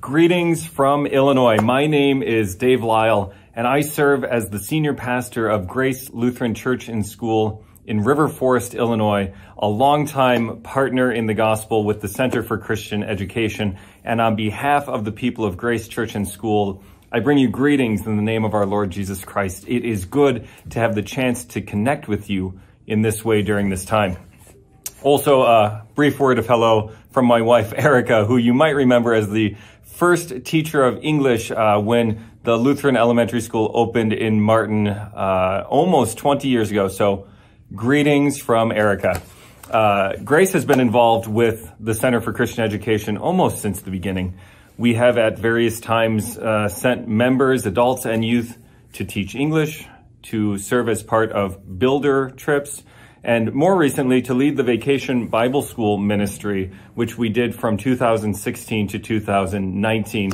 Greetings from Illinois. My name is Dave Lyle, and I serve as the senior pastor of Grace Lutheran Church and School in River Forest, Illinois, a longtime partner in the gospel with the Center for Christian Education. And on behalf of the people of Grace Church and School, I bring you greetings in the name of our Lord Jesus Christ. It is good to have the chance to connect with you in this way during this time. Also, a brief word of hello from my wife, Erica, who you might remember as the first teacher of English uh, when the Lutheran Elementary School opened in Martin uh, almost 20 years ago. So, greetings from Erica. Uh, Grace has been involved with the Center for Christian Education almost since the beginning. We have at various times uh, sent members, adults, and youth to teach English, to serve as part of builder trips, and more recently to lead the Vacation Bible School ministry, which we did from 2016 to 2019.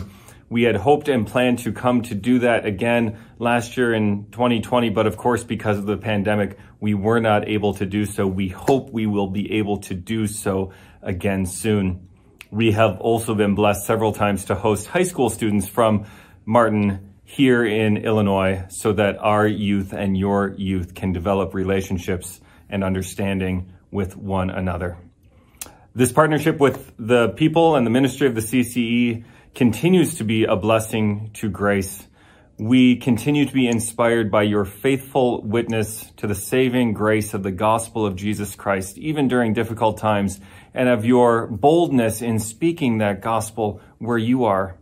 We had hoped and planned to come to do that again last year in 2020, but of course, because of the pandemic, we were not able to do so. We hope we will be able to do so again soon. We have also been blessed several times to host high school students from Martin here in Illinois so that our youth and your youth can develop relationships and understanding with one another. This partnership with the people and the ministry of the CCE continues to be a blessing to grace. We continue to be inspired by your faithful witness to the saving grace of the gospel of Jesus Christ, even during difficult times, and of your boldness in speaking that gospel where you are.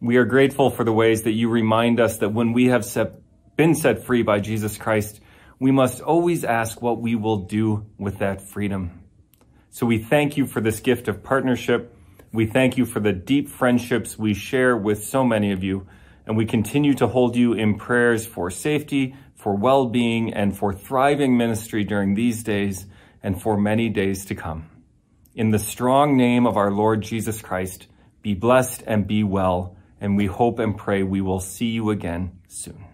We are grateful for the ways that you remind us that when we have set, been set free by Jesus Christ, we must always ask what we will do with that freedom. So we thank you for this gift of partnership. We thank you for the deep friendships we share with so many of you. And we continue to hold you in prayers for safety, for well-being, and for thriving ministry during these days and for many days to come. In the strong name of our Lord Jesus Christ, be blessed and be well. And we hope and pray we will see you again soon.